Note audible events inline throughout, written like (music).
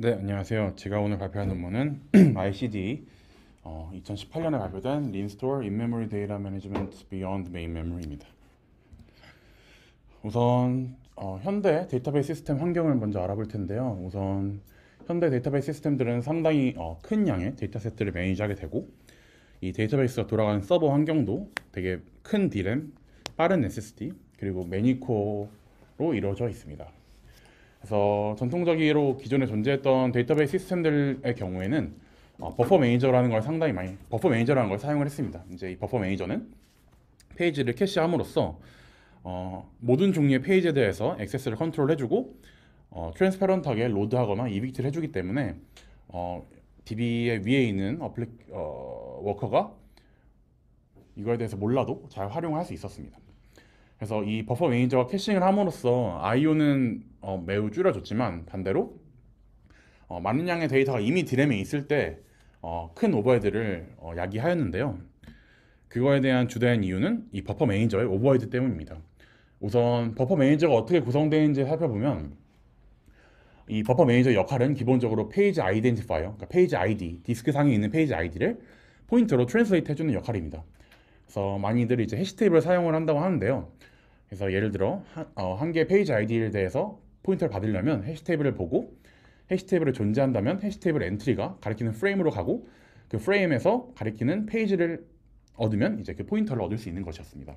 네, 안녕하세요. 제가 오늘 발표한 논문은 ICD 어, 2018년에 발표된 Lean Store In-Memory Data Management Beyond Main Memory입니다. 우선 어, 현대 데이터베이스 시스템 환경을 먼저 알아볼 텐데요. 우선 현대 데이터베이스 시스템들은 상당히 어, 큰 양의 데이터세트를 매니지하게 되고 이 데이터베이스가 돌아가는 서버 환경도 되게 큰 디램, 빠른 SSD, 그리고 매니코로 이루어져 있습니다. 그래서 전통적으로 기존에 존재했던 데이터베이스 시스템들의 경우에는 어, 버퍼 매니저라는 걸 상당히 많이 버퍼 매니저라는 걸 사용을 했습니다. 이제 이 버퍼 매니저는 페이지를 캐시함으로써 어, 모든 종류의 페이지에 대해서 액세스를 컨트롤해주고 어, 트랜스퍼런트하게 로드하거나 이빅트를 해주기 때문에 어, DB의 위에 있는 어플 어, 워커가 이거에 대해서 몰라도 잘 활용할 수 있었습니다. 그래서 이 버퍼 매니저가 캐싱을 함으로써 IO는 어, 매우 줄여졌지만 반대로 어, 많은 양의 데이터가 이미 디램에 있을 때큰 어, 오버헤드를 어, 야기하였는데요. 그거에 대한 주된 이유는 이 버퍼 매니저의 오버헤드 때문입니다. 우선 버퍼 매니저가 어떻게 구성되는지 살펴보면 이 버퍼 매니저 의 역할은 기본적으로 페이지 아이덴티파이어, 그러니까 페이지 아이디, 디스크 상에 있는 페이지 아이디를 포인트로 트랜스레이트 해주는 역할입니다. 그래서 많이들 이제 해시탭을 테 사용을 한다고 하는데요. 그래서 예를 들어 한, 어, 한 개의 페이지 아이디에 대해서 포인트를 받으려면 해시 테이블을 보고 해시 테이블을 존재한다면 해시 테이블 엔트리가 가리키는 프레임으로 가고 그 프레임에서 가리키는 페이지를 얻으면 이제 그 포인터를 얻을 수 있는 것이었습니다.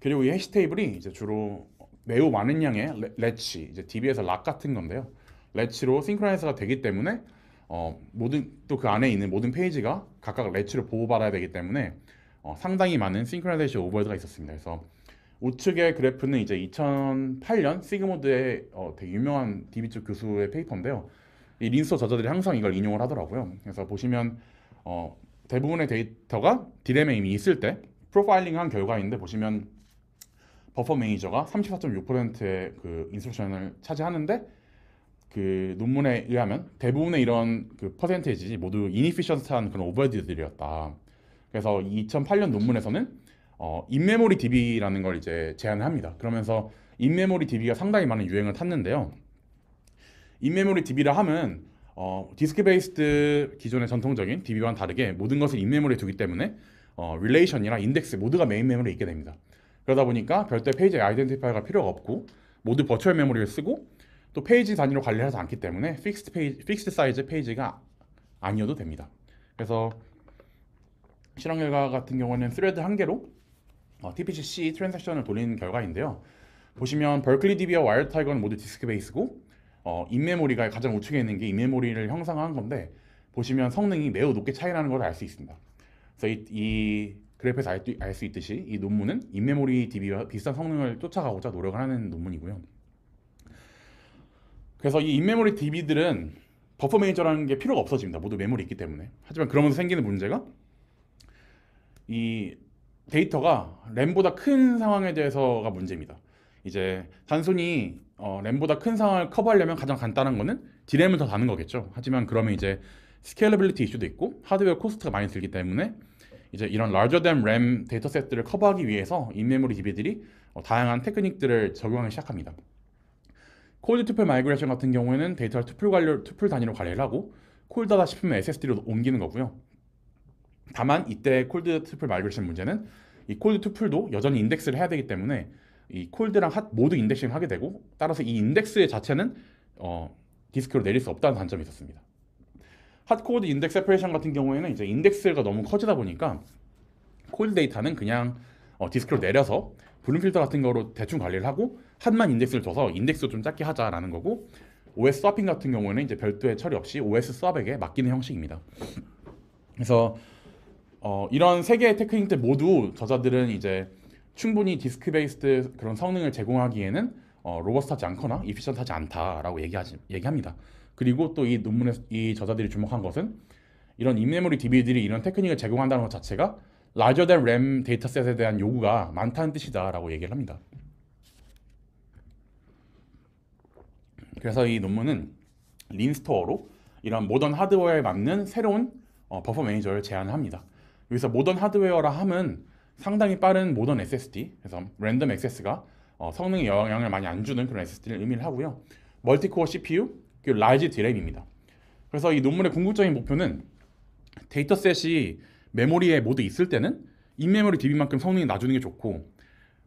그리고 이 해시 테이블이 이제 주로 매우 많은 양의 렛치 이제 DB에서 락 같은 건데요. 렛치로 싱크라이즈가 되기 때문에 어, 모든 또 그 안에 있는 모든 페이지가 각각 렛치로 보호받아야 되기 때문에 어, 상당히 많은 싱크라이제 오버헤드가 있었습니다. 그래서 우측의 그래프는 이제 2008년 시그모드의 어, 되게 유명한 디비츠 교수의 페이퍼인데요. 이 린서 저자들이 항상 이걸 인용을 하더라고요. 그래서 보시면 어, 대부분의 데이터가 디램에 이미 있을 때 프로파일링한 결과인데 보시면 버퍼 매니저가 34.6%의 그 인스트럭션을 차지하는데 그 논문에 의하면 대부분의 이런 그 퍼센테이지 모두 이니피션스한 그런 오버헤드들이었다. 그래서 2008년 논문에서는 어, 인메모리 DB라는 걸 이제 제안을 합니다. 그러면서 인메모리 DB가 상당히 많은 유행을 탔는데요. 인메모리 DB라 하면 어, 디스크 베이스드 기존의 전통적인 DB와는 다르게 모든 것을 인메모리에 두기 때문에 어, 릴레이션이나 인덱스 모두가 메인 메모리에 있게 됩니다. 그러다 보니까 별도의 페이지 아이덴티파이가 필요가 없고 모두 버추얼 메모리를 쓰고 또 페이지 단위로 관리 하지 않기 때문에 픽스드, 페이지, 픽스드 사이즈 페이지가 아니어도 됩니다. 그래서 실험 결과 같은 경우에는 스레드 한 개로 어, TPCC 트랜잭션을 돌린 결과인데요. 보시면 벌클리 DB와 와이어 타이거는 모두 디스크 베이스고 어, 인메모리가 가장 우측에 있는 게 인메모리를 형상화한 건데 보시면 성능이 매우 높게 차이나는 걸 알 수 있습니다. 그래서 이, 이 그래프에서 알 수 있듯이 이 논문은 인메모리 DB와 비슷한 성능을 쫓아가고자 노력을 하는 논문이고요. 그래서 이 인메모리 DB들은 버퍼 매니저라는 게 필요가 없어집니다. 모두 메모리 있기 때문에. 하지만 그러면서 생기는 문제가 이 데이터가 램보다 큰 상황에 대해서가 문제입니다. 이제 단순히 어, 램보다 큰 상황을 커버하려면 가장 간단한 거는 디램을 더 다는 거겠죠. 하지만 그러면 이제 스케일러빌리티 이슈도 있고 하드웨어 코스트가 많이 들기 때문에 이제 이런 larger than RAM 데이터셋들을 커버하기 위해서 인메모리 DB들이 어, 다양한 테크닉들을 적용하기 시작합니다. 콜드 투플 마이그레이션 같은 경우에는 데이터를 투플 관료, 투플 단위로 관리를 하고 콜다다 싶으면 SSD로 옮기는 거고요. 다만 이때 콜드 투플 말고 있는 문제는 이 콜드 투플도 여전히 인덱스를 해야 되기 때문에 이 콜드랑 핫 모두 인덱싱 하게 되고 따라서 이 인덱스의 자체는 어, 디스크로 내릴 수 없다는 단점이 있었습니다. 핫 코드 인덱스 세퍼레이션 같은 경우에는 이제 인덱스가 너무 커지다 보니까 콜드 데이터는 그냥 어, 디스크로 내려서 블룸 필터 같은 거로 대충 관리를 하고 핫만 인덱스를 줘서 인덱스 도좀 작게 하자라는 거고 OS 스와핑 같은 경우에는 이제 별도의 처리 없이 OS 스왑에게 맡기는 형식입니다. 그래서 어, 이런 세 개의 테크닉들 모두 저자들은 이제 충분히 디스크 베이스드 그런 성능을 제공하기에는 어, 로버스타지 않거나 이피션트하지 않다라고 얘기하지, 얘기합니다. 그리고 또 이 논문에 이 저자들이 주목한 것은 이런 인메모리 DB들이 이런 테크닉을 제공한다는 것 자체가 larger than RAM 데이터셋에 대한 요구가 많다는 뜻이다라고 얘기를 합니다. 그래서 이 논문은 린스토어로 이런 모던 하드웨어에 맞는 새로운 어, 버퍼 매니저를 제안합니다. 여기서 모던 하드웨어라 함은 상당히 빠른 모던 SSD, 그래서 랜덤 액세스가 어, 성능에 영향을 많이 안 주는 그런 SSD를 의미를 하고요. 멀티코어 CPU, 그리고 라이지 디램입니다. 그래서 이 논문의 궁극적인 목표는 데이터셋이 메모리에 모두 있을 때는 인메모리 DB만큼 성능이 낮주는 게 좋고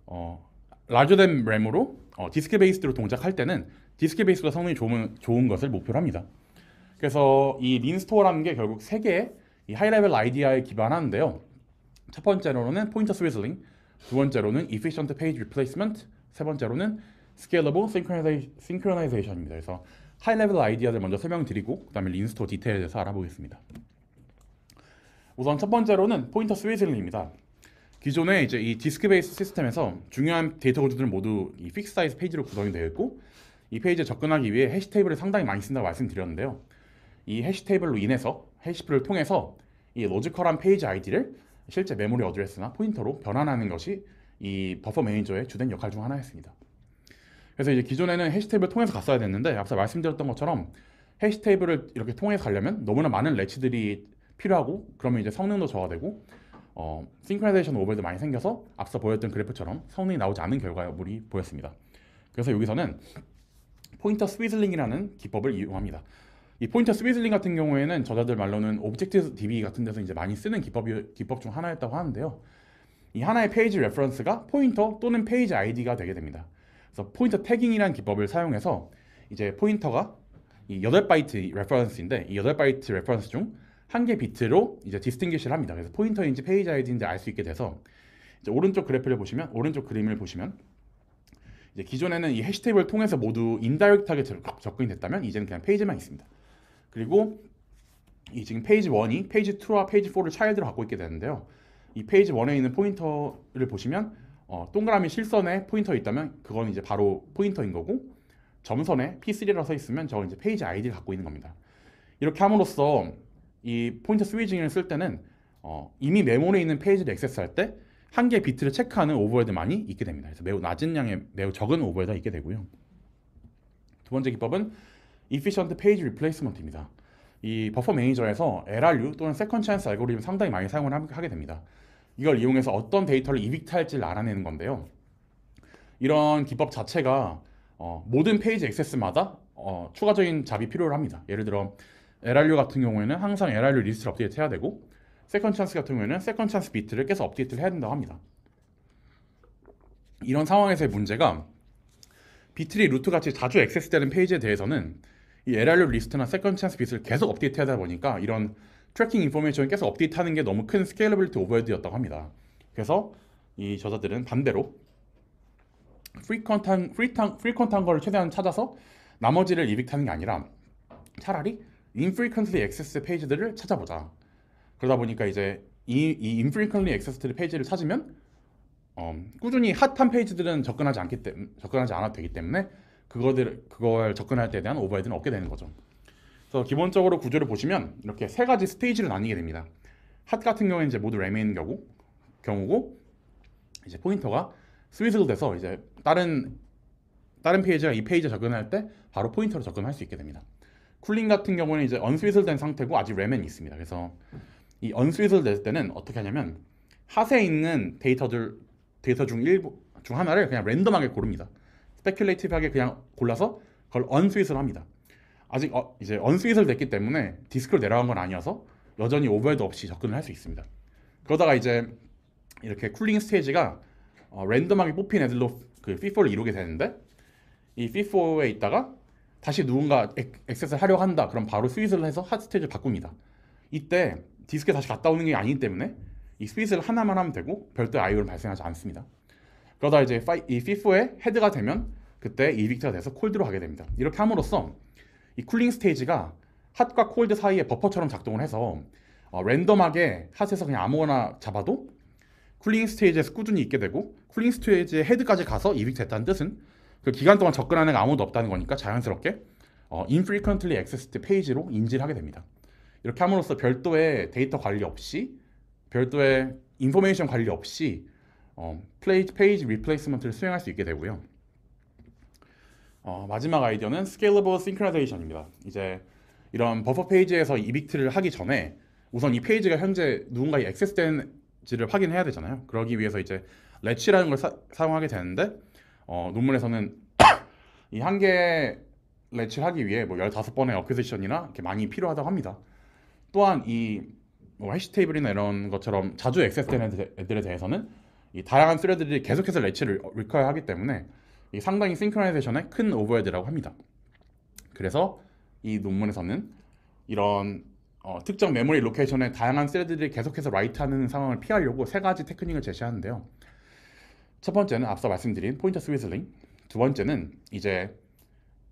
어, 라저된 램으로 어, 디스크 베이스로 동작할 때는 디스크 베이스보다 성능이 좋은, 좋은 것을 목표로 합니다. 그래서 이 린스토어라는 게 결국 세계의 이 하이레벨 아이디어에 기반하는데요. 첫 번째로는 포인터 스위슬링, 두 번째로는 efficient page replacement, 세 번째로는 scalable synchronization입니다. 그래서 하이레벨 아이디어를 먼저 설명드리고 그 다음에 린스토어 디테일에 대해서 알아보겠습니다. 우선 첫 번째로는 포인터 스위슬링입니다. 기존에 이제 이 디스크 베이스 시스템에서 중요한 데이터 구조들은 모두 이 픽스 사이즈 페이지로 구성이 되어 있고 이 페이지에 접근하기 위해 해시 테이블을 상당히 많이 쓴다고 말씀드렸는데요. 이 해시 테이블로 인해서 해시프를 통해서 이 로지컬한 페이지 아이디를 실제 메모리 어드레스나 포인터로 변환하는 것이 이 버퍼 매니저의 주된 역할 중 하나였습니다. 그래서 이제 기존에는 해시 테이블 통해서 갔어야 됐는데 앞서 말씀드렸던 것처럼 해시 테이블을 이렇게 통해서 가려면 너무나 많은 레치들이 필요하고 그러면 이제 성능도 저하되고 어, 싱크라이제이션 오버헤드 많이 생겨서 앞서 보였던 그래프처럼 성능이 나오지 않는 결과물이 보였습니다. 그래서 여기서는 포인터 스위즐링이라는 기법을 이용합니다. 이 포인터 스위슬링 같은 경우에는 저자들 말로는 오브젝트 DB 같은 데서 이제 많이 쓰는 기법 기법 중 하나였다고 하는데요. 이 하나의 페이지 레퍼런스가 포인터 또는 페이지 아이디가 되게 됩니다. 그래서 포인터 태깅이라는 기법을 사용해서 이제 포인터가 이 8바이트 레퍼런스인데 이 8바이트 레퍼런스 중 한 개 비트로 이제 디스팅기시를 합니다. 그래서 포인터인지 페이지 아이디인지 알 수 있게 돼서 이제 오른쪽 그래프를 보시면 오른쪽 그림을 보시면 이제 기존에는 이 해시탭을 테 통해서 모두 인다이렉트하게 접근이 됐다면 이제는 그냥 페이지만 있습니다. 그리고 이 지금 페이지 1이 페이지 2와 페이지 4를 차일드로 갖고 있게 되는데요. 이 페이지 1에 있는 포인터를 보시면 어, 동그라미 실선에 포인터 있다면 그건 이제 바로 포인터인 거고 점선에 P3라 서 있으면 저건 이제 페이지 아이디를 갖고 있는 겁니다. 이렇게 함으로써 이 포인터 스위징을 쓸 때는 어, 이미 메모리에 있는 페이지를 액세스할 때 한 개의 비트를 체크하는 오버헤드만이 있게 됩니다. 그래서 매우 낮은 양의 매우 적은 오버헤드가 있게 되고요. 두 번째 기법은 Efficient Page Replacement입니다. 이 버퍼 매니저에서 LRU 또는 Second Chance 알고리즘 상당히 많이 사용을 하게 됩니다. 이걸 이용해서 어떤 데이터를 이빅트할지를 알아내는 건데요. 이런 기법 자체가 어, 모든 페이지 액세스마다 어, 추가적인 잡이 필요 합니다. 예를 들어 LRU 같은 경우에는 항상 LRU 리스트를 업데이트 해야 되고 세컨 찬스 같은 경우에는 세컨 찬스 비트를 계속 업데이트를 해야 된다고 합니다. 이런 상황에서의 문제가 비트리 루트 같이 자주 액세스되는 페이지에 대해서는 이 LRU 리스트나 세컨 찬스 빗을 계속 업데이트하다 보니까 이런 트래킹 인포메이션 계속 업데이트하는 게 너무 큰 스케일러빌리티 오버헤드였다고 합니다. 그래서 이 저자들은 반대로 프리퀀트한 프리탄 프리컨탄 걸 최대한 찾아서 나머지를 이빅하는 게 아니라 차라리 인프리컨트리 액세스 페이지들을 찾아보자. 그러다 보니까 이제 이, 인프리컨트리 액세스 페이지를 찾으면 어, 꾸준히 핫한 페이지들은 접근하지 않기 때문에 접근하지 않아도 되기 때문에 그거들 그걸 접근할 때에 대한 오버헤드는 없게 되는 거죠. 그래서 기본적으로 구조를 보시면 이렇게 세 가지 스테이지로 나뉘게 됩니다. 핫 같은 경우에 이제 모두 램인 경우 경우고 이제 포인터가 스위스로 돼서 이제 다른 다른 페이지랑 이 페이지에 접근할 때 바로 포인터로 접근할 수 있게 됩니다. 쿨링 같은 경우는 이제 언스위슬 된 상태고 아직 램엔 있습니다. 그래서 이 언스위슬 될 때는 어떻게 하냐면 핫에 있는 데이터들 데이터 중 일부 중 하나를 그냥 랜덤하게 고릅니다. 스페큘레이티브하게 그냥 골라서 그걸 언스윗을 합니다. 아직 어, 이제 언스윗을 냈기 때문에 디스크로 내려간 건 아니어서 여전히 오버헤드 없이 접근을 할 수 있습니다. 그러다가 이제 이렇게 쿨링 스테이지가 어, 랜덤하게 뽑힌 애들로 그 FIFO를 이루게 되는데 이 FIFO에 있다가 다시 누군가 액, 액세스를 하려고 한다. 그럼 바로 스윗을 해서 핫 스테이지를 바꿉니다. 이때 디스크에 다시 갔다 오는 게 아니기 때문에 이 스윗을 하나만 하면 되고 별도의 아이오를 발생하지 않습니다. 그러다 이제 이 FIF의 헤드가 되면 그때 이빅트가 돼서 콜드로 가게 됩니다. 이렇게 함으로써 이 쿨링 스테이지가 핫과 콜드 사이에 버퍼처럼 작동을 해서 어, 랜덤하게 핫에서 그냥 아무거나 잡아도 쿨링 스테이지에서 꾸준히 있게 되고 쿨링 스테이지의 헤드까지 가서 이빅 됐다는 뜻은 그 기간 동안 접근하는 애가 아무도 없다는 거니까 자연스럽게 어, infrequently accessed 페이지로 인지를 하게 됩니다. 이렇게 함으로써 별도의 데이터 관리 없이 별도의 인포메이션 관리 없이 어, 페이지 리플레이스먼트를 수행할 수 있게 되고요. 어, 마지막 아이디어는 스케일러블 싱크로나이션입니다 이제 이런 버퍼 페이지에서 이빅트를 하기 전에 우선 이 페이지가 현재 누군가에 액세스된지를 확인해야 되잖아요. 그러기 위해서 이제 레치라는 걸 사, 용하게 되는데 어, 논문에서는 이한 개의 레치를 하기 위해 뭐 15번의 어퀴지션이나 이렇게 많이 필요하다고 합니다. 또한 이뭐 해시 테이블이나 이런 것처럼 자주 액세스된 애들에 대해서는 이 다양한 스레드들이 계속해서 레치를 리퀘야 하기 때문에 상당히 싱크로나이제이션에 큰 오버헤드라고 합니다. 그래서 이 논문에서는 이런 어, 특정 메모리 로케이션에 다양한 스레드들이 계속해서 라이트하는 상황을 피하려고 세 가지 테크닉을 제시하는데요. 첫 번째는 앞서 말씀드린 포인터 스위슬링 두 번째는 이제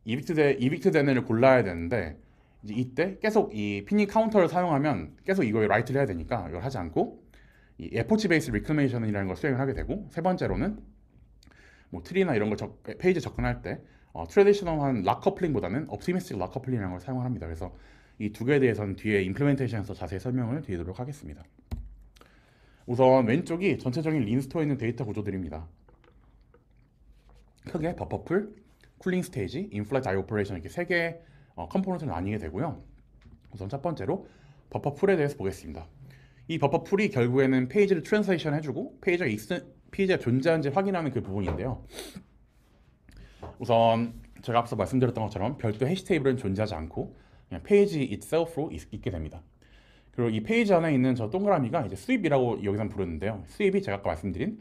이빅트대 이빅트 대네를 골라야 되는데 이때 제이 계속 이 피니 카운터를 사용하면 계속 이거에 라이트를 해야 되니까 이걸 하지 않고 이 에포치 베이스 리클레이션이라는 걸 수행을 하게 되고 세 번째로는 뭐 트리나 이런 걸 페이지 접근할 때 어, 트레디셔널한 락커플링보다는 옵티미스틱 락커플링이라는 걸 사용을 합니다. 그래서 이 두 개에 대해서는 뒤에 임플멘테이션에서 자세히 설명을 드리도록 하겠습니다. 우선 왼쪽이 전체적인 린스토어 에 있는 데이터 구조들입니다. 크게 버퍼풀, 쿨링 스테이지, 인플라이 다이 오퍼레이션 이렇게 세 개의 어, 컴포넌트를 나뉘게 되고요. 우선 첫 번째로 버퍼풀에 대해서 보겠습니다. 이 버퍼 풀이 결국에는 페이지를 트랜스레이션 해주고 페이지가 익스, 페이지가 존재하는지 확인하는 그 부분인데요. 우선 제가 앞서 말씀드렸던 것처럼 별도 해시 테이블은 존재하지 않고 그냥 페이지 itself로 있, 게 됩니다. 그리고 이 페이지 안에 있는 저 동그라미가 이제 수입이라고 여기선 부르는데요. 수입이 제가 아까 말씀드린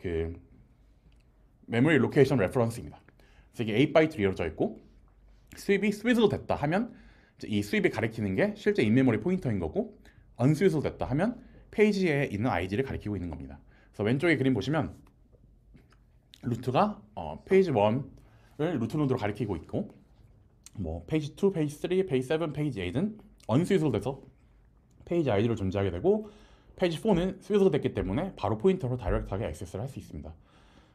그 메모리 로케이션 레퍼런스입니다. 이게 8바이트로 이어져 있고 수입이 스윗으로 됐다 하면 이 수입이 가리키는 게 실제 인메모리 포인터인 거고 언스위스됐다 하면 페이지에 있는 아이디를 가리키고 있는 겁니다. 그래서 왼쪽에 그림 보시면 루트가 어, 페이지 1을 루트 노드로 가리키고 있고 뭐 페이지 2, 페이지 3, 페이지 7, 페이지 8은 언스위스로 돼서 페이지 아이디로 존재하게 되고 페이지 4는 스위스로 됐기 때문에 바로 포인터로 다이렉트하게 액세스를 할 수 있습니다.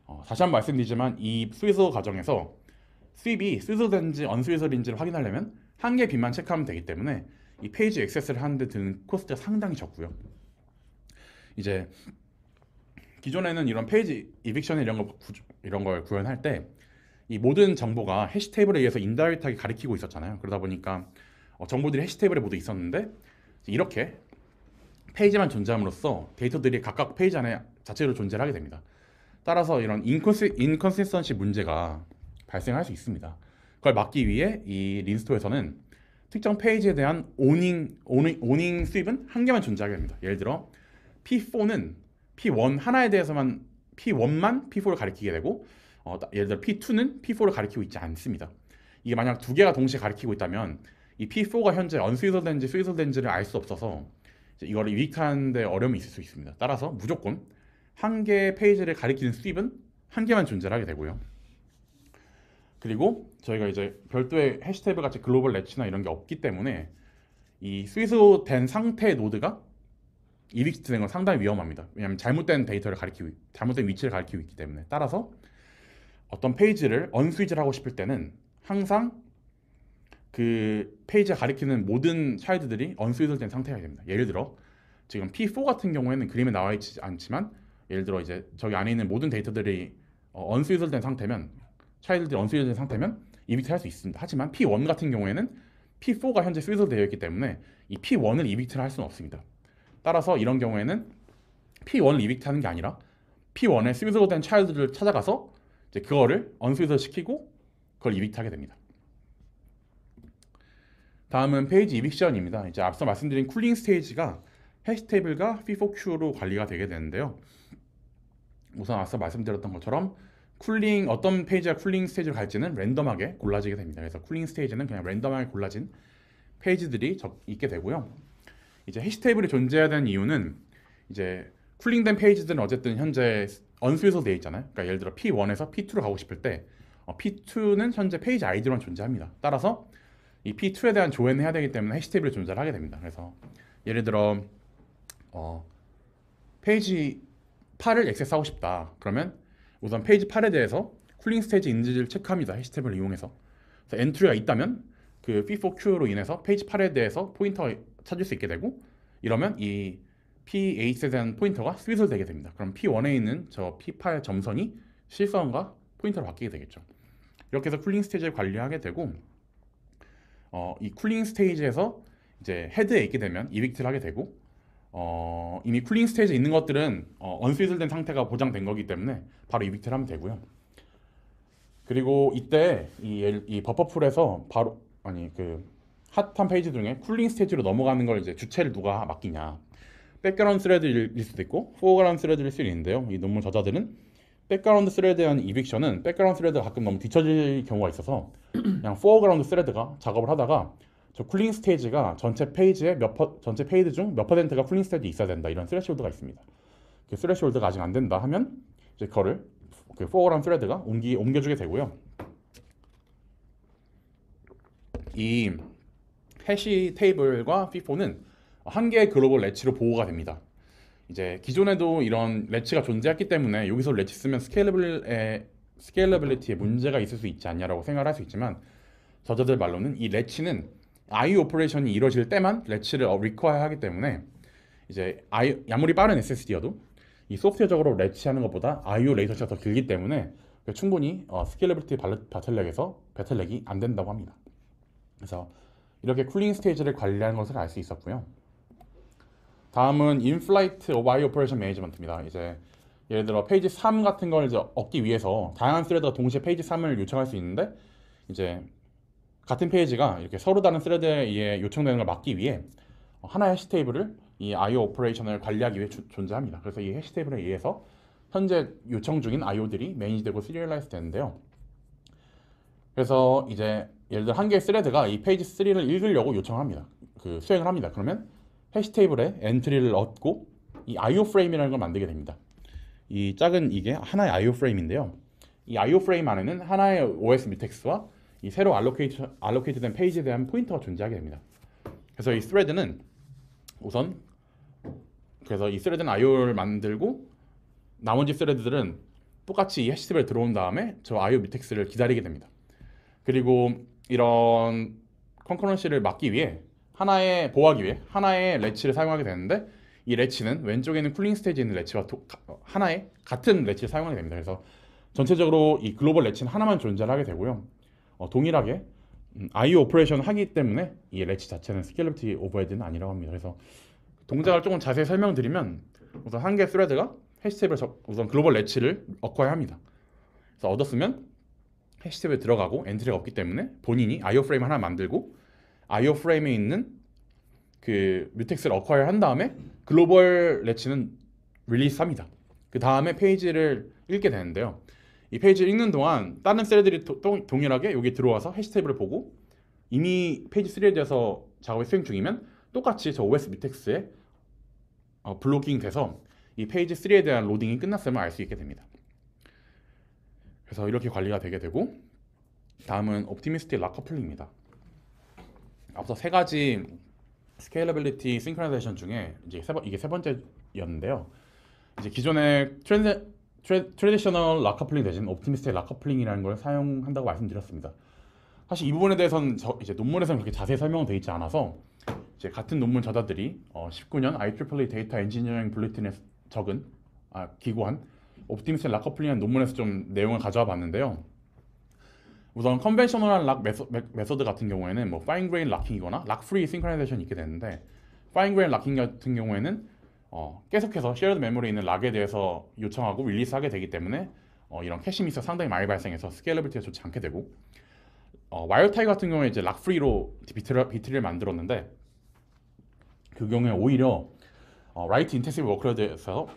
어, 다시 한 번 말씀드리지만 이 스위스 과정에서 수입이 스위스로인지 언스위스로인지를 확인하려면 한개 빈만 체크하면 되기 때문에 이 페이지 액세스를 하는데 드는 코스트가 상당히 적고요. 이제 기존에는 이런 페이지 이빅션 이런 거 이런 걸 구현할 때 이 모든 정보가 해시 테이블에 의해서 인다이렉트하게 가리키고 있었잖아요. 그러다 보니까 어, 정보들이 해시 테이블에 모두 있었는데 이렇게 페이지만 존재함으로써 데이터들이 각각 페이지 안에 자체로 존재를 하게 됩니다. 따라서 이런 인컨시, 인컨시스턴시 문제가 발생할 수 있습니다. 그걸 막기 위해 이 린스토에서는 특정 페이지에 대한 오닝, 오닝, 오닝 수입은 한 개만 존재하게 됩니다. 예를 들어 P4는 P1 하나에 대해서만 P1만 P4를 가리키게 되고 어, 예를 들어 P2는 P4를 가리키고 있지 않습니다. 이게 만약 두 개가 동시에 가리키고 있다면 이 P4가 현재 언스위설된지 스위설된지를 알 수 없어서 이거를 유익하는데 어려움이 있을 수 있습니다. 따라서 무조건 한 개의 페이지를 가리키는 수입은 한 개만 존재하게 되고요. 그리고 저희가 이제 별도의 해시태그 같이 글로벌 레치나 이런 게 없기 때문에 이스위스된 상태의 노드가 이리스트 된 건 상당히 위험합니다. 왜냐하면 잘못된 데이터를 가리키고 잘못된 위치를 가리키고 있기 때문에 따라서 어떤 페이지를 언스위즈를 하고 싶을 때는 항상 그 페이지에 가리키는 모든 차일드들이 언스위즈된 상태가 됩니다. 예를 들어 지금 P4 같은 경우에는 그림에 나와 있지 않지만 예를 들어 이제 저기 안에 있는 모든 데이터들이 어, 언스위즈된 상태면 차일드 언스웨일드 상태면 이빅트 할 수 있습니다. 하지만 P1 같은 경우에는 P4가 현재 스위드 되어 있기 때문에 이 P1을 이빅트를 할 수는 없습니다. 따라서 이런 경우에는 P1을 이빅트 하는 게 아니라 P1에 스위드로 된 차일드를 찾아가서 이제 그거를 언스위드 시키고 그걸 이빅트 하게 됩니다. 다음은 페이지 이빅 시연입니다. 이제 앞서 말씀드린 쿨링 스테이지가 해시 테이블과 P4Q로 관리가 되게 되는데요. 우선 앞서 말씀드렸던 것처럼 쿨링 어떤 페이지가 쿨링 스테이지로 갈지는 랜덤하게 골라지게 됩니다. 그래서 쿨링 스테이지는 그냥 랜덤하게 골라진 페이지들이 적, 있게 되고요. 이제 해시 테이블이 존재해야 되는 이유는 이제 쿨링된 페이지들은 어쨌든 현재 언수에서 되어 있잖아요. 그러니까 예를 들어 P1에서 P2로 가고 싶을 때 어, P2는 현재 페이지 아이디로만 존재합니다. 따라서 이 P2에 대한 조회는 해야 되기 때문에 해시 테이블이 존재를 하게 됩니다. 그래서 예를 들어 어, 페이지 8을 액세스하고 싶다. 그러면 우선 페이지 8에 대해서 쿨링 스테이지 인지를 체크합니다. 해시탭을 이용해서. 그래서 엔트리가 있다면 그 P4Q로 인해서 페이지 8에 대해서 포인터가 찾을 수 있게 되고 이러면 이 P8에 대한 포인터가 스윗을 되게 됩니다. 그럼 P1에 있는 저 P8 점선이 실선과 포인터로 바뀌게 되겠죠. 이렇게 해서 쿨링 스테이지를 관리하게 되고 어, 이 쿨링 스테이지에서 이제 헤드에 있게 되면 이빅트를 하게 되고 어, 이미 쿨링 스테이지에 있는 것들은 어, 언스위슬된 상태가 보장된 거기 때문에 바로 이빅트를 하면 되고요. 그리고 이때 이, 이 버퍼풀에서 바로 아니 그 핫한 페이지 중에 쿨링 스테이지로 넘어가는 걸 이제 주체를 누가 맡기냐 백그라운드 스레드일 수도 있고 포그라운드 스레드일 수도 있는데요. 이 논문 저자들은 백그라운드 스레드에 대한 이빅션은 백그라운드 스레드가 가끔 너무 뒤처질 경우가 있어서 그냥 (clears throat) 포그라운드 스레드가 작업을 하다가 저 쿨링 스테이지가 전체 페이지에 몇 퍼, 전체 페이지 중 몇 퍼센트가 쿨링 스테이지 있어야 된다 이런 스레시홀드가 있습니다. 그 스레시홀드가 아직 안 된다 하면 이제 그거를 그 포어란 스레드가 옮기 옮겨주게 되고요. 이 해시 테이블과 피포는 한 개의 글로벌 레치로 보호가 됩니다. 이제 기존에도 이런 레치가 존재했기 때문에 여기서 레치 쓰면 스케일러블에 스케일러빌리티에 문제가 있을 수 있지 않냐라고 생각할 수 있지만 저자들 말로는 이 레치는 I 오퍼레이션이 이루어질 때만 레츠를 리퀘어 하기 때문에 이제 I, 아무리 빠른 SSD여도 이 소프트웨어적으로 레치하는 것보다 IO 레이터치가 더 길기 때문에 충분히 어, 스케일러빌티 배틀렉에서 배틀렉이 안 된다고 합니다. 그래서 이렇게 쿨링 스테이지를 관리하는 것을 알 수 있었고요. 다음은 인플라이트 오바이 오퍼레이션 매니지먼트입니다. 이제 예를 들어 페이지 3 같은 걸 얻기 위해서 다양한 스레드가 동시에 페이지 3을 요청할 수 있는데 이제 같은 페이지가 이렇게 서로 다른 스레드에 요청되는 걸 막기 위해 하나의 해시 테이블을 이 IO 오퍼레이션을 관리하기 위해 주, 존재합니다. 그래서 이 해시 테이블에 의해서 현재 요청 중인 IO들이 매니지되고 시리얼라이즈 되는데요. 그래서 이제 예를 들어 한 개의 스레드가 이 페이지 3를 읽으려고 요청 합니다. 그 수행을 합니다. 그러면 해시 테이블에 엔트리를 얻고 이 IO 프레임이라는 걸 만들게 됩니다. 이 작은 이게 하나의 IO 프레임인데요. 이 IO 프레임 안에는 하나의 OS 뮤텍스와 이 새로 알로케이트, 알로케이트 된 페이지에 대한 포인터가 존재하게 됩니다. 그래서 이 스레드는 우선 그래서 이 스레드는 이오를 만들고 나머지 스레드들은 똑같이 이 해시탭에 들어온 다음에 저 아이오 뮤텍스를 기다리게 됩니다. 그리고 이런 컨커런시를 막기 위해 하나의 보호하기 위해 하나의 레치를 사용하게 되는데 이 레치는 왼쪽에 있는 쿨링 스테이지에 있는 레치와 도, 하나의 같은 레치를 사용하게 됩니다. 그래서 전체적으로 이 글로벌 레치는 하나만 존재하게 되고요. 어, 동일하게 음, IO 오퍼레이션 하기 때문에 이 레치 자체는 스케일러비티 오버헤드는 아니라고 합니다. 그래서 동작을 조금 자세히 설명드리면 우선 한개 스레드가 해시탭을 적, 우선 글로벌 레치를 얻어야 합니다. 그래서 얻었으면 해시탭에 들어가고 엔트리가 없기 때문에 본인이 IO 프레임 하나 만들고 IO 프레임에 있는 그 뮤텍스를 어콰이어 한 다음에 글로벌 레치는 릴리스합니다. 그 다음에 페이지를 읽게 되는데요. 이 페이지를 읽는 동안 다른 셀들이 도, 동일하게 여기 들어와서 해시 탭을 보고 이미 페이지 3에 대해서 작업이 수행 중이면 똑같이 저 OS 미텍스에 어, 블로깅 돼서 이 페이지 3에 대한 로딩이 끝났음을 알 수 있게 됩니다. 그래서 이렇게 관리가 되게 되고 다음은 옵티미스틱 락커플링입니다. 앞서 세 가지 스케일러빌리티 싱크로나제이션 중에 이제 세 번, 이게 세 번째였는데요. 이제 기존의 트랜스 트레, 디셔널 락커플링 대신 옵티미스트 락커플링이라는 걸 사용한다고 말씀드렸습니다. 사실 이 부분에 대해서는 저, 이제 논문에서는 그렇게 자세히 설명 되어 있지 않아서 이제 같은 논문 저자들이 어, 19년 IEEE 데이터 엔지니어링 블리틴에 적은 아, 기고한 옵티미스트 락커플링이라는 논문에서 좀 내용을 가져와 봤는데요. 우선 컨벤셔널한 락 메소, 메, 소드 같은 경우에는 뭐 파인 그레인 락킹이거나 락 프리 싱크로이제이션이 있게 되는데 파인 그레인 락킹 같은 경우에는 어, 계속해서 쉐어드 메모리에 있는 락에 대해서 요청하고 릴리스하게 되기 때문에 어, 이런 캐시 미스가 상당히 많이 발생해서 스케일러빌티가 좋지 않게 되고 어, 와이어타이 같은 경우에 이제 락프리로 비트를, 비트를 만들었는데 그 경우에 오히려 어, 라이트 인텐시브 워크로드에서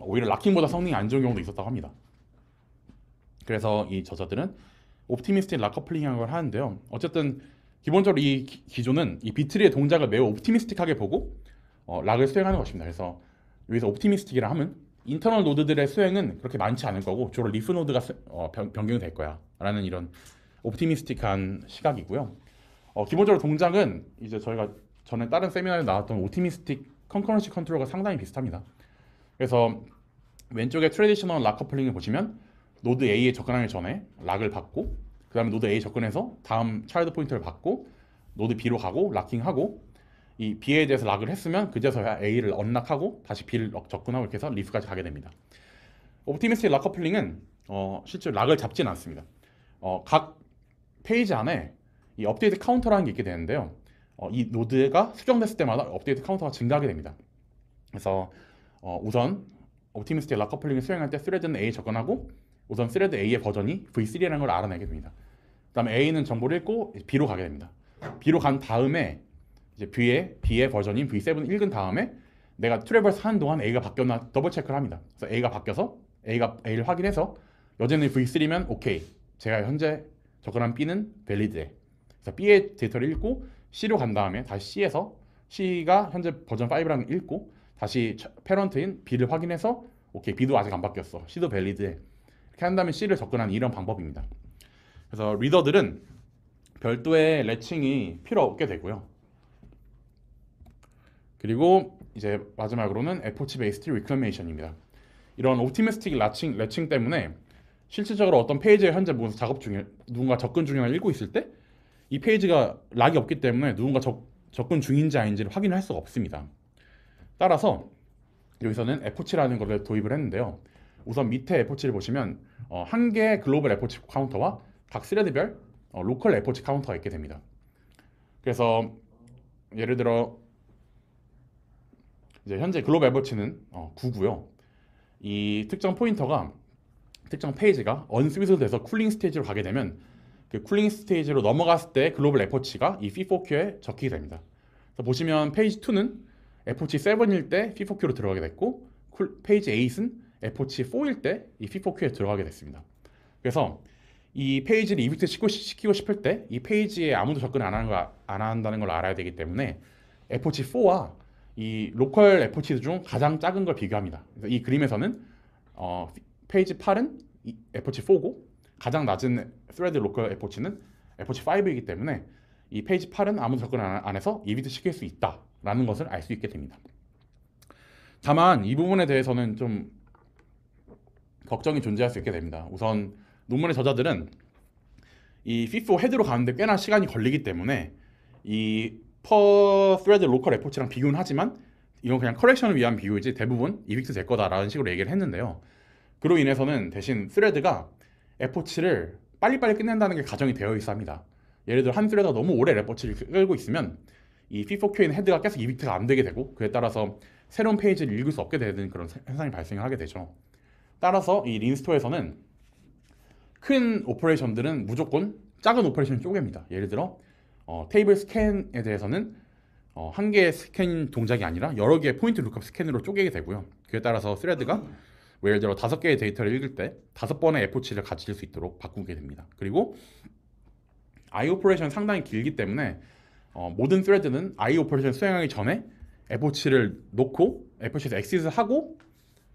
오히려 락킹보다 성능이 안 좋은 경우도 있었다고 합니다. 그래서 이 저자들은 옵티미스틱 락커플링을 하는데요. 어쨌든 기본적으로 이 기조는 이 비트리의 동작을 매우 옵티미스틱하게 보고 어, 락을 수행하는 것입니다. 그래서 여기서 옵티미스틱이라 함은 인터널 노드들의 수행은 그렇게 많지 않을 거고 주로 리프 노드가 수, 어, 변, 경이될 거야 라는 이런 옵티미스틱한 시각이고요. 어, 기본적으로 동작은 이제 저희가 전에 다른 세미나에 나왔던 옵티미스틱 컨커런시 컨트롤과 상당히 비슷합니다. 그래서 왼쪽에 트레디셔널 락 커플링을 보시면 노드 A에 접근하기 전에 락을 받고 그 다음에 노드 A 접근해서 다음 차일드 포인트를 받고 노드 B로 가고 락킹하고 이 B에 대해서 락을 했으면 그제서야 A를 언락하고 다시 B를 접근하고 이렇게 해서 리스까지 가게 됩니다. 옵티미스틱 락커플링은 어, 실제 락을 잡지는 않습니다. 어, 각 페이지 안에 이 업데이트 카운터라는 게 있게 되는데요. 어, 이 노드가 수정됐을 때마다 업데이트 카운터가 증가하게 됩니다. 그래서 어, 우선 옵티미스틱 락커플링을 수행할 때 스레드는 A에 접근하고 우선 스레드 A의 버전이 V3라는 걸 알아내게 됩니다. 그 다음에 A는 정보를 읽고 B로 가게 됩니다. B로 간 다음에 이제 V의 B의 버전인 V7을 읽은 다음에 내가 트래버스 하는 동안 A가 바뀌었나 더블 체크를 합니다. 그래서 A가 바뀌어서 A가 A를 확인해서 여전히 V3면 오케이. 제가 현재 접근한 B는 밸리드해. 그래서 B의 데이터를 읽고 C로 간 다음에 다시 C에서 C가 현재 버전 5랑 읽고 다시 패런트인 B를 확인해서 오케이 B도 아직 안 바뀌었어. C도 밸리드해. 이렇게 한 다음에 C를 접근하는 이런 방법입니다. 그래서 리더들은 별도의 레칭이 필요 없게 되고요. 그리고 이제 마지막으로는 에포치 베이스트 리클레메이션입니다. 이런 옵티미스틱 래칭, 래칭 때문에 실질적으로 어떤 페이지에 현재 무슨 작업 중에 누군가 접근 중이나 읽고 있을 때 이 페이지가 락이 없기 때문에 누군가 적, 접근 중인지 아닌지를 확인할 수가 없습니다. 따라서 여기서는 에포치라는 것을 도입을 했는데요. 우선 밑에 에포치를 보시면 어, 한 개의 글로벌 에포치 카운터와 각 스레드별 어, 로컬 에포치 카운터가 있게 됩니다. 그래서 예를 들어 이제 현재 글로벌 앱워치는 어, 9고요. 이 특정 포인터가 특정 페이지가 언스윗으로 돼서 쿨링 스테이지로 가게 되면 그 쿨링 스테이지로 넘어갔을 때 글로벌 앱워치가 이 FIFOQ에 적히게 됩니다. 그래서 보시면 페이지 2는 f o 치 7일 때 FIFOQ로 들어가게 됐고 페이지 8은 f o 치 4일 때이 FIFOQ에 들어가게 됐습니다. 그래서 이 페이지를 이펙트 시키고 싶을 때 이 페이지에 아무도 접근 안, 하는 거, 안 한다는 걸 알아야 되기 때문에 f o 치4와 이 로컬 f 치 c 중 가장 작은 걸 비교합니다. 이 그림에서는 어, 페이지 8은 FOC4고 가장 낮은 스레드 로컬 FOC는 FOC5이기 때문에 이 페이지 8은 아무도 접근 안 해서 이비트 시킬 수 있다라는 것을 알 수 있게 됩니다. 다만 이 부분에 대해서는 좀 걱정이 존재할 수 있게 됩니다. 우선 논문의 저자들은 이 FIFO 헤드로 가는데 꽤나 시간이 걸리기 때문에 이퍼 스레드 로컬 에포츠랑 비교는 하지만 이건 그냥 커렉션을 위한 비교이지 대부분 이빅트 될 거다라는 식으로 얘기를 했는데요. 그로 인해서는 대신 스레드가 에포츠를 빨리빨리 끝낸다는 게 가정이 되어 있어 합니다. 예를 들어 한 스레드가 너무 오래 에포츠를 끌고 있으면 이 P4Q인 헤드가 계속 이빅트가 안 되게 되고 그에 따라서 새로운 페이지를 읽을 수 없게 되는 그런 현상이 발생하게 을 되죠. 따라서 이 린스토에서는 어큰 오퍼레이션들은 무조건 작은 오퍼레이션을 쪼갭니다. 예를 들어 어, 테이블 스캔에 대해서는 어, 한 개의 스캔 동작이 아니라 여러 개의 포인트 루크업 스캔으로 쪼개게 되고요. 그에 따라서 스레드가 뭐 예를 들어 다섯 개의 데이터를 읽을 때 다섯 번의 f 치를 가질 수 있도록 바꾸게 됩니다. 그리고 I 오퍼레이션 상당히 길기 때문에 어, 모든 스레드는 I 오퍼레이션 수행하기 전에 f 치를 놓고 f 치에서 엑시스 하고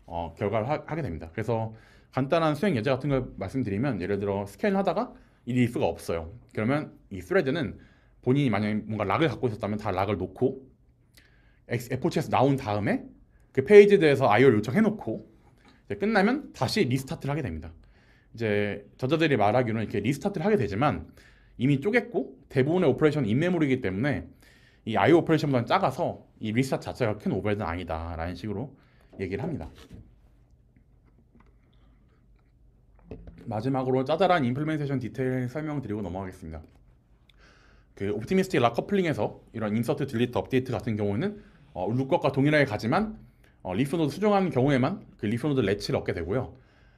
어, 결과를 하, 게 됩니다. 그래서 간단한 수행 예제 같은 걸 말씀드리면 예를 들어 스캔을 하다가 이 리스가 없어요. 그러면 이 스레드는 본인이 만약에 뭔가 락을 갖고 있었다면 다 락을 놓고 에4치에서 나온 다음에 그페이지에대해서 IO를 요청해놓고 끝나면 다시 리스타트를 하게 됩니다. 이제 저자들이 말하기로는 이렇게 리스타트를 하게 되지만 이미 쪼갰고 대부분의 오퍼레이션 인메모리이기 때문에 이 IO 오퍼레이션보다는 작아서 이 리스타트 자체가 큰 오버헤드는 아니다 라는 식으로 얘기를 합니다. 마지막으로 짜잘한 임플멘테이션 디테일 설명드리고 넘어가겠습니다. 그 옵티미스틱 락 커플링에서 이런 인서트, 딜리트, 업데이트 같은 경우는 어, 룩것과 동일하게 가지만 어, 리프 노드 수정하는 경우에만 그 리프 노드 레치를 얻게 되고요.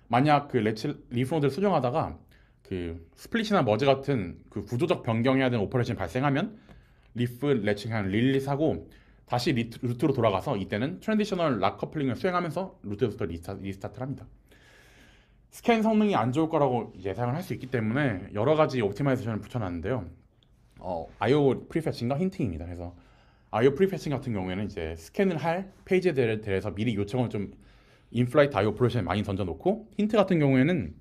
만약 그 레치, 리프 노드를 수정하다가 그 스플릿이나 머지 같은 그 구조적 변경해야 되는 오퍼레이션이 발생하면 리프 레칭한 릴리사고 다시 리트, 루트로 돌아가서 이때는 트랜디셔널 락 커플링을 수행하면서 루트에서부터 리스타, 리스타트를 합니다. 스캔 성능이 안 좋을 거라고 예상을 할 수 있기 때문에 여러 가지 옵티마이제이션을 붙여놨는데요. 어, IO 프리패싱과 힌팅입니다. 그래서 IO 프리패싱 같은 경우에는 이제 스캔을 할 페이지에 대해서 미리 요청을 좀 인플라이트 IO 프로션에 많이 던져놓고 힌트 같은 경우에는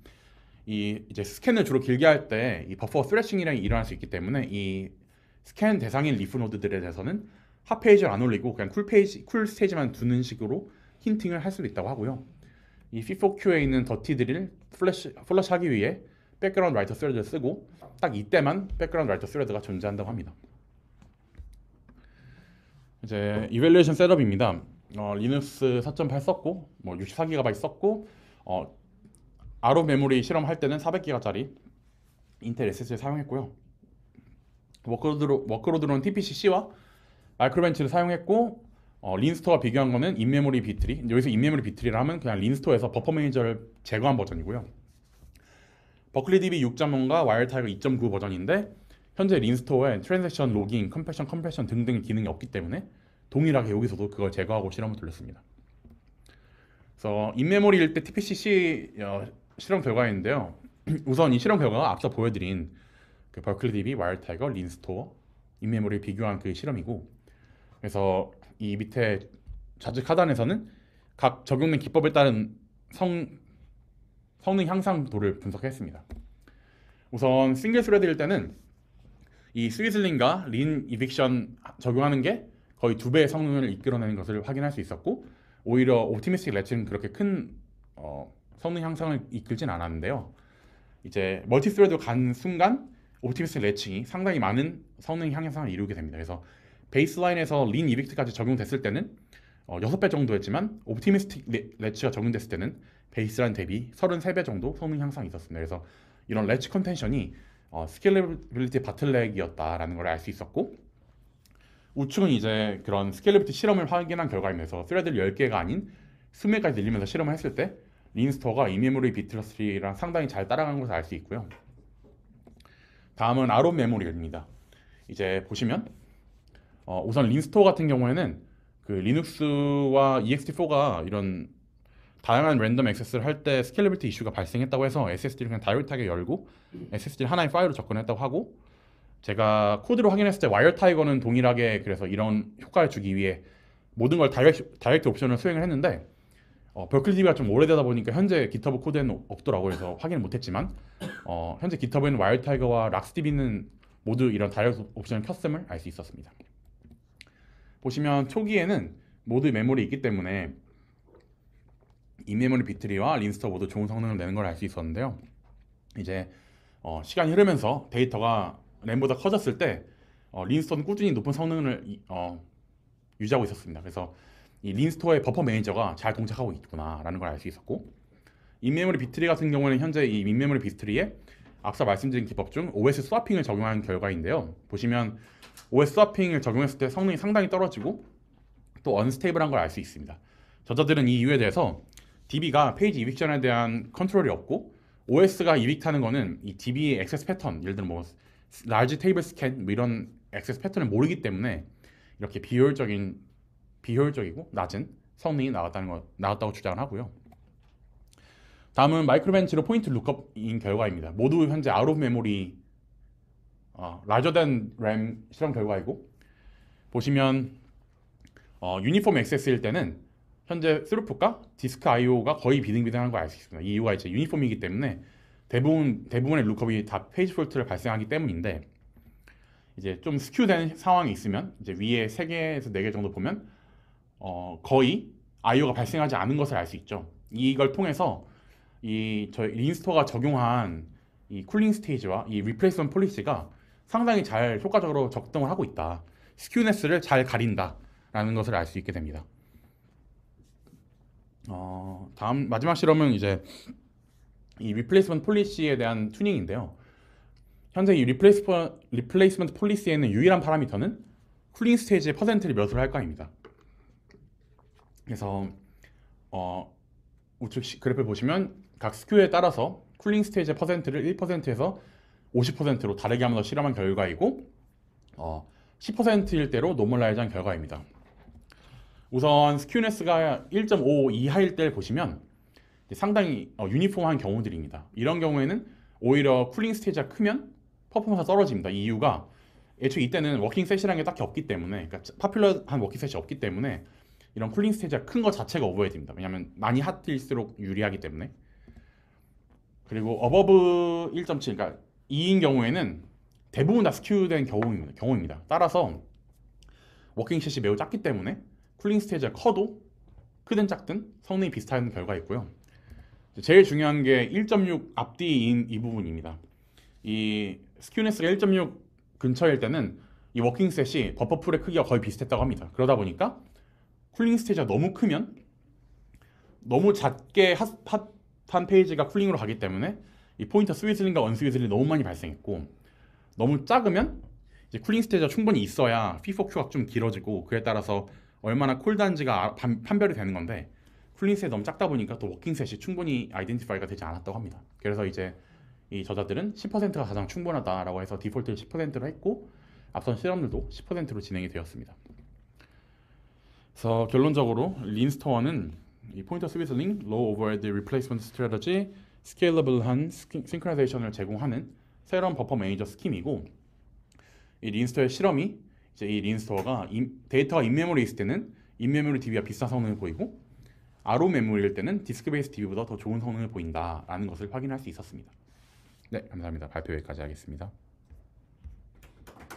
이 이제 스캔을 주로 길게 할 때이 버퍼 스래싱이랑 일어날 수 있기 때문에 이 스캔 대상인 리프 노드들에 대해서는 핫 페이지를 안 올리고 그냥 쿨 페이지 쿨 스테이지만 두는 식으로 힌팅을 할 수도 있다고 하고요. 이 FIFO q a 있는 더티 드릴 플래시 플러시하기 위해 백그라운드 라이터 스레드를 쓰고 딱 이때만 백그라운드 라이터 스레드가 존재한다고 합니다. 이제 이벨레이션 셋업입니다. 어, 리눅스 4.8 썼고 뭐 64GB 썼고 어, 아로 메모리 실험할 때는 400기가짜리 인텔 SSD 사용했고요. 워크로드로 워크로드로는 TPCC와 마이크로벤치를 사용했고 어, 린스토와 비교한 거는 인메모리 비트리 여기서 인메모리 비트리라 하면 그냥 린스토에서 버퍼 매니저를 제거한 버전이고요. 버클리 DB 6.0과 와일타이거 2.9 버전인데 현재 린스토어에 트랜잭션 로깅, 컴패션, 컴패션 등등의 기능이 없기 때문에 동일하게 여기서도 그걸 제거하고 실험을 돌렸습니다. 그래서 인메모리일 때 TPCC 어, 실험 결과인데요. (clears throat) 우선 이 실험 결과가 앞서 보여드린 그 버클리 DB, 와일타이거, 린스토어 인메모리 비교한 그 실험이고 그래서 이 밑에 좌측 하단에서는 각 적용된 기법에 따른 성 성능 향상도를 분석했습니다. 우선 싱글 스레드일 때는 이 스위슬링과 린 이빅션 적용하는 게 거의 두 배의 성능을 이끌어내는 것을 확인할 수 있었고 오히려 오티미스틱 레츠는 그렇게 큰 어, 성능 향상을 이끌진 않았는데요. 이제 멀티스레드 간 순간 옵티미스틱 레츠이 상당히 많은 성능 향상을 이루게 됩니다. 그래서 베이스라인에서 린 이빅트까지 적용됐을 때는 어, 6배 정도였지만 옵티미스틱 레츠가 적용됐을 때는 베이스란 대비 33배 정도 성능 향상이 있었습니다. 그래서 이런 레츠 컨텐션이 어, 스케일러빌리티 바틀렉이었다라는 걸 알 수 있었고 우측은 이제 그런 스케일러빌리티 실험을 확인한 결과이면서 스레드를 10개가 아닌 20개까지 늘리면서 실험을 했을 때린스토어가 이메모리 비틀러스리랑 상당히 잘따라가는 것을 알 수 있고요. 다음은 아론 메모리입니다. 이제 보시면 어, 우선 린스토어 같은 경우에는 그 리눅스와 EXT4가 이런 다양한 랜덤 액세스를 할 때 스케일러빌티 이슈가 발생했다고 해서 SSD를 그냥 다이렉트하게 열고 SSD를 하나의 파일로 접근했다고 하고 제가 코드로 확인했을 때 와이어 타이거는 동일하게 그래서 이런 효과를 주기 위해 모든 걸 다이렉, 다이렉트 옵션을 수행을 했는데 어, 버클리가 좀 오래되다 보니까 현재 기터브 코드에는 없더라고요. 그래서 확인을 못했지만 어, 현재 기터브에는 와이어 타이거와 락스디비는 모두 이런 다이렉트 옵션을 켰음을 알 수 있었습니다. 보시면 초기에는 모두 메모리 있기 때문에 인메모리 비트리와 린스터 모두 좋은 성능을 내는 걸 알 수 있었는데요. 이제 어, 시간이 흐르면서 데이터가 램보다 커졌을 때 어, 린스터는 꾸준히 높은 성능을 어, 유지하고 있었습니다. 그래서 이 린스토어의 버퍼 매니저가 잘 동작하고 있구나라는 걸 알 수 있었고 인메모리 비트리 같은 경우에는 현재 이 인메모리 비트리에 앞서 말씀드린 기법 중 OS 스와핑을 적용한 결과인데요. 보시면 OS 스와핑을 적용했을 때 성능이 상당히 떨어지고 또 언스테이블한 걸 알 수 있습니다. 저자들은 이 이유에 대해서 DB가 페이지 이빅 전에 대한 컨트롤이 없고 OS가 이빅타는 거는 이 DB의 액세스 패턴, 예를 들어 뭐 large t a 뭐 이런 액세스 패턴을 모르기 때문에 이렇게 비효율적인 비효율적이고 낮은 성능이 나왔다는 거 나왔다고 주장을 하고요. 다음은 마이크로벤치로 포인트 룩업인 결과입니다. 모두 현재 아로 메모리 어, 라저 댄램 실험 결과이고 보시면 어, 유니폼 액세스일 때는 현재 스루프가 디스크 IO가 거의 비등비등한 거알수 있습니다. 이 이유가 이제 유니폼이기 때문에 대부분 대부분의 룩업이 다 페이지 폴트를 발생하기 때문인데 이제 좀 스큐된 상황이 있으면 이제 위에 세개에서네 개 정도 보면 어, 거의 IO가 발생하지 않은 것을 알 수 있죠. 이걸 통해서 이 저희 린스토가 적용한 이 쿨링 스테이지와 이 리플레이스먼 폴리시가 상당히 잘 효과적으로 적응을 하고 있다. 스큐네스를 잘 가린다라는 것을 알 수 있게 됩니다. 어, 다음 마지막 실험은 이제 이 리플레이스먼트 폴리시에 대한 튜닝인데요. 현재 이 리플레이스먼트, 폴리시에는 유일한 파라미터는 쿨링 스테이지의 퍼센트를 몇으로 할까입니다. 그래서 어, 우측 그래프를 보시면 각 스큐에 따라서 쿨링 스테이지의 퍼센트를 1%에서 50%로 다르게 하면서 실험한 결과이고 어, 10%일 때로 노멀라이즈한 결과입니다. 우선 스큐네스가 1.5 이하일 때 보시면 상당히 어, 유니폼한 경우들입니다. 이런 경우에는 오히려 쿨링 스테이지가 크면 퍼포먼스가 떨어집니다. 이유가 애초에 이때는 워킹 셋이라는 게 딱히 없기 때문에 그러니까 파퓰러한 워킹 셋이 없기 때문에 이런 쿨링 스테이지가 큰 것 자체가 오버헤드입니다. 왜냐하면 많이 핫일수록 유리하기 때문에 그리고 어버브 1.7 그러니까 2인 경우에는 대부분 다 스큐된 경우입니다. 따라서 워킹 셋이 매우 작기 때문에 쿨링 스테이지가 커도 크든 작든 성능이 비슷한 결과 가 있고요. 제일 중요한 게 1.6 앞뒤인 이 부분입니다. 이 스큐네스가 1.6 근처일 때는 이 워킹셋이 버퍼풀의 크기가 거의 비슷했다고 합니다. 그러다 보니까 쿨링 스테이지가 너무 크면 너무 작게 핫, 핫한 페이지가 쿨링으로 가기 때문에 이 포인터 스위슬링과 언스위슬링이 너무 많이 발생했고 너무 작으면 이제 쿨링 스테이지가 충분히 있어야 P4Q가 좀 길어지고 그에 따라서 얼마나 콜단지가 아, 판별이 되는 건데 쿨린셋이 너무 작다 보니까 또 워킹셋이 충분히 아이덴티파이가 되지 않았다고 합니다. 그래서 이제 이 저자들은 10%가 가장 충분하다라고 해서 디폴트를 10%로 했고 앞선 실험들도 10%로 진행이 되었습니다. 그래서 결론적으로 린스터원은 이 포인터 스위슬링, 로우 오 o v 드리플레이스 r e 스 l a c e m e n t s t 한싱크라나이제이션을 제공하는 새로운 버퍼 매니저 스킴이고 이 린스터의 실험이 이제 이 린스토어가 데이터가 인메모리 있을 때는 인메모리 DB와 비슷한 성능을 보이고 아로 메모리일 때는 디스크 베이스 DB보다 더 좋은 성능을 보인다라는 것을 확인할 수 있었습니다. 네, 감사합니다. 발표 여기까지 하겠습니다.